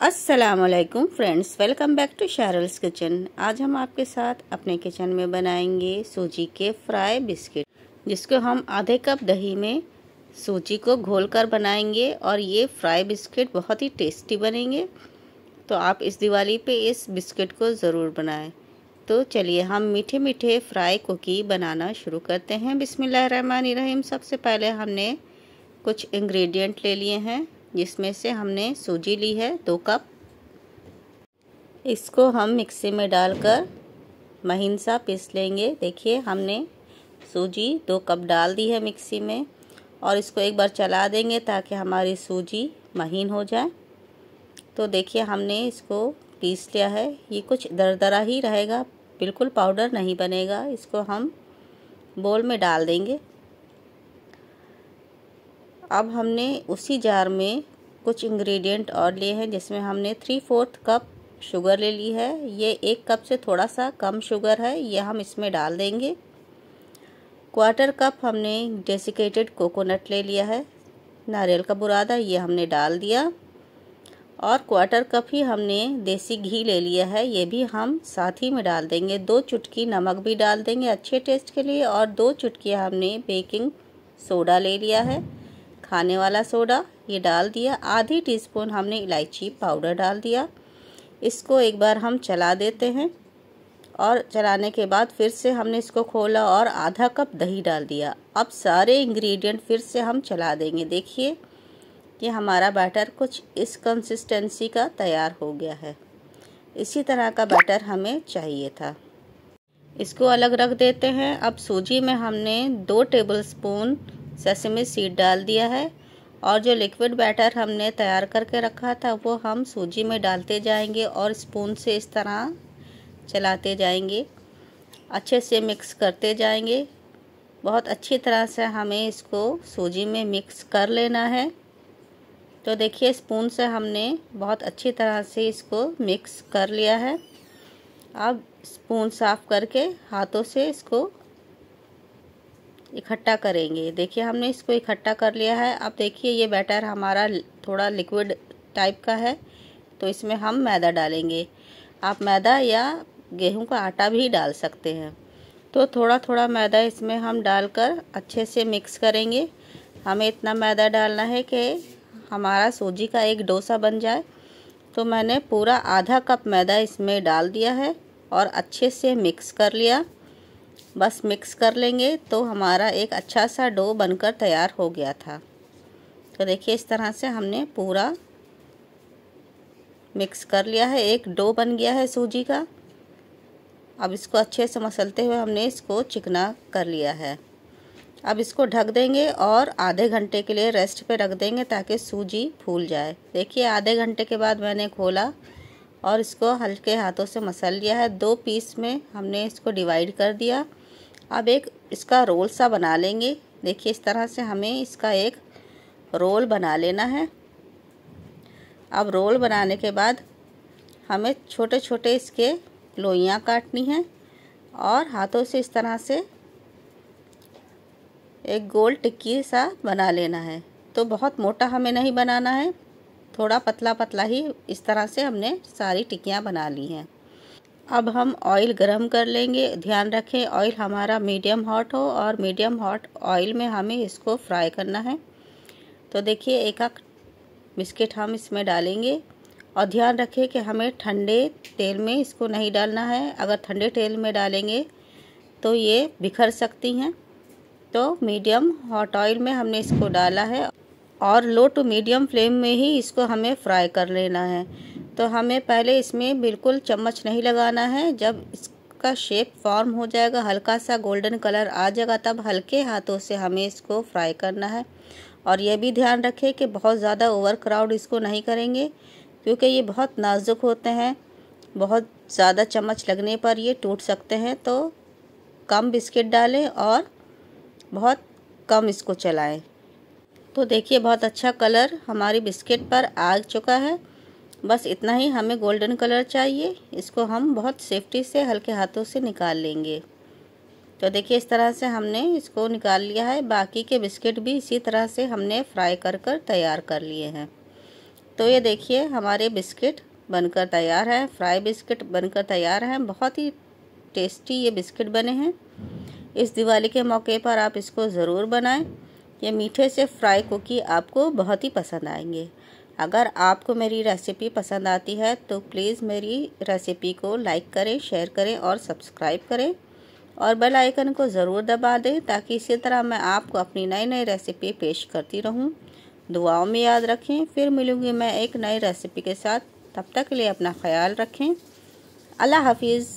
असलकुम friends welcome back to शारल्स kitchen आज हम आपके साथ अपने किचन में बनाएंगे सूजी के फ्राई बिस्किट जिसको हम आधे कप दही में सूजी को घोल कर बनाएंगे और ये फ्राई बिस्किट बहुत ही टेस्टी बनेंगे तो आप इस दिवाली पे इस बिस्किट को ज़रूर बनाएं तो चलिए हम मीठे मीठे फ्राई कुकी बनाना शुरू करते हैं बिसमीम सबसे पहले हमने कुछ इंग्रेडिएंट ले लिए हैं जिसमें से हमने सूजी ली है दो कप इसको हम मिक्सी में डालकर महीन सा पीस लेंगे देखिए हमने सूजी दो कप डाल दी है मिक्सी में और इसको एक बार चला देंगे ताकि हमारी सूजी महीन हो जाए तो देखिए हमने इसको पीस लिया है ये कुछ दरदरा ही रहेगा बिल्कुल पाउडर नहीं बनेगा इसको हम बोल में डाल देंगे अब हमने उसी जार में कुछ इंग्रेडिएंट और लिए हैं जिसमें हमने थ्री फोर्थ कप शुगर ले ली है ये एक कप से थोड़ा सा कम शुगर है ये हम इसमें डाल देंगे क्वार्टर कप हमने डेसिकेटेड कोकोनट ले लिया है नारियल का बुरादा ये हमने डाल दिया और क्वार्टर कप ही हमने देसी घी ले लिया है ये भी हम साथ ही में डाल देंगे दो चुटकी नमक भी डाल देंगे अच्छे टेस्ट के लिए और दो चुटकी हमने बेकिंग सोडा ले लिया है खाने वाला सोडा ये डाल दिया आधी टीस्पून हमने इलायची पाउडर डाल दिया इसको एक बार हम चला देते हैं और चलाने के बाद फिर से हमने इसको खोला और आधा कप दही डाल दिया अब सारे इंग्रेडिएंट फिर से हम चला देंगे देखिए कि हमारा बैटर कुछ इस कंसिस्टेंसी का तैयार हो गया है इसी तरह का बैटर हमें चाहिए था इसको अलग रख देते हैं अब सूजी में हमने दो टेबलस्पून सेसमी सीड डाल दिया है और जो लिक्विड बैटर हमने तैयार करके रखा था वो हम सूजी में डालते जाएंगे और स्पून से इस तरह चलाते जाएंगे अच्छे से मिक्स करते जाएंगे बहुत अच्छी तरह से हमें इसको सूजी में मिक्स कर लेना है तो देखिए स्पून से हमने बहुत अच्छी तरह से इसको मिक्स कर लिया है अब स्पून साफ करके हाथों से इसको इकट्ठा करेंगे देखिए हमने इसको इकट्ठा कर लिया है अब देखिए ये बैटर हमारा थोड़ा लिक्विड टाइप का है तो इसमें हम मैदा डालेंगे आप मैदा या गेहूं का आटा भी डाल सकते हैं तो थोड़ा थोड़ा मैदा इसमें हम डालकर अच्छे से मिक्स करेंगे हमें इतना मैदा डालना है कि हमारा सूजी का एक डोसा बन जाए तो मैंने पूरा आधा कप मैदा इसमें डाल दिया है और अच्छे से मिक्स कर लिया बस मिक्स कर लेंगे तो हमारा एक अच्छा सा डो बनकर तैयार हो गया था तो देखिए इस तरह से हमने पूरा मिक्स कर लिया है एक डो बन गया है सूजी का अब इसको अच्छे से मसलते हुए हमने इसको चिकना कर लिया है अब इसको ढक देंगे और आधे घंटे के लिए रेस्ट पे रख देंगे ताकि सूजी फूल जाए देखिए आधे घंटे के बाद मैंने खोला और इसको हल्के हाथों से मसल लिया है दो पीस में हमने इसको डिवाइड कर दिया अब एक इसका रोल सा बना लेंगे देखिए इस तरह से हमें इसका एक रोल बना लेना है अब रोल बनाने के बाद हमें छोटे छोटे इसके लोइयाँ काटनी हैं और हाथों से इस तरह से एक गोल टिक्की सा बना लेना है तो बहुत मोटा हमें नहीं बनाना है थोड़ा पतला पतला ही इस तरह से हमने सारी टिक्कियाँ बना ली हैं अब हम ऑयल गरम कर लेंगे ध्यान रखें ऑयल हमारा मीडियम हॉट हो और मीडियम हॉट ऑयल में हमें इसको फ्राई करना है तो देखिए एक एक बिस्किट हम इसमें डालेंगे और ध्यान रखें कि हमें ठंडे तेल में इसको नहीं डालना है अगर ठंडे तेल में डालेंगे तो ये बिखर सकती हैं तो मीडियम हॉट ऑयल में हमने इसको डाला है और लो टू मीडियम फ्लेम में ही इसको हमें फ्राई कर लेना है तो हमें पहले इसमें बिल्कुल चम्मच नहीं लगाना है जब इसका शेप फॉर्म हो जाएगा हल्का सा गोल्डन कलर आ जाएगा तब हल्के हाथों से हमें इसको फ्राई करना है और यह भी ध्यान रखें कि बहुत ज़्यादा ओवर क्राउड इसको नहीं करेंगे क्योंकि ये बहुत नाजुक होते हैं बहुत ज़्यादा चम्मच लगने पर ये टूट सकते हैं तो कम बिस्किट डालें और बहुत कम इसको चलाएं तो देखिए बहुत अच्छा कलर हमारी बिस्किट पर आ चुका है बस इतना ही हमें गोल्डन कलर चाहिए इसको हम बहुत सेफ्टी से हल्के हाथों से निकाल लेंगे तो देखिए इस तरह से हमने इसको निकाल लिया है बाकी के बिस्किट भी इसी तरह से हमने फ्राई कर कर तैयार कर लिए हैं तो ये देखिए हमारे बिस्किट बनकर तैयार हैं फ्राई बिस्किट बनकर तैयार हैं बहुत ही टेस्टी ये बिस्किट बने हैं इस दिवाली के मौके पर आप इसको ज़रूर बनाएं ये मीठे से फ्राई कुकी आपको बहुत ही पसंद आएंगे अगर आपको मेरी रेसिपी पसंद आती है तो प्लीज़ मेरी रेसिपी को लाइक करें शेयर करें और सब्सक्राइब करें और बेल आइकन को ज़रूर दबा दें ताकि इसी तरह मैं आपको अपनी नई नई रेसिपी पेश करती रहूं। दुआओं में याद रखें फिर मिलूंगी मैं एक नई रेसिपी के साथ तब तक के लिए अपना ख्याल रखें अल्लाह हाफिज़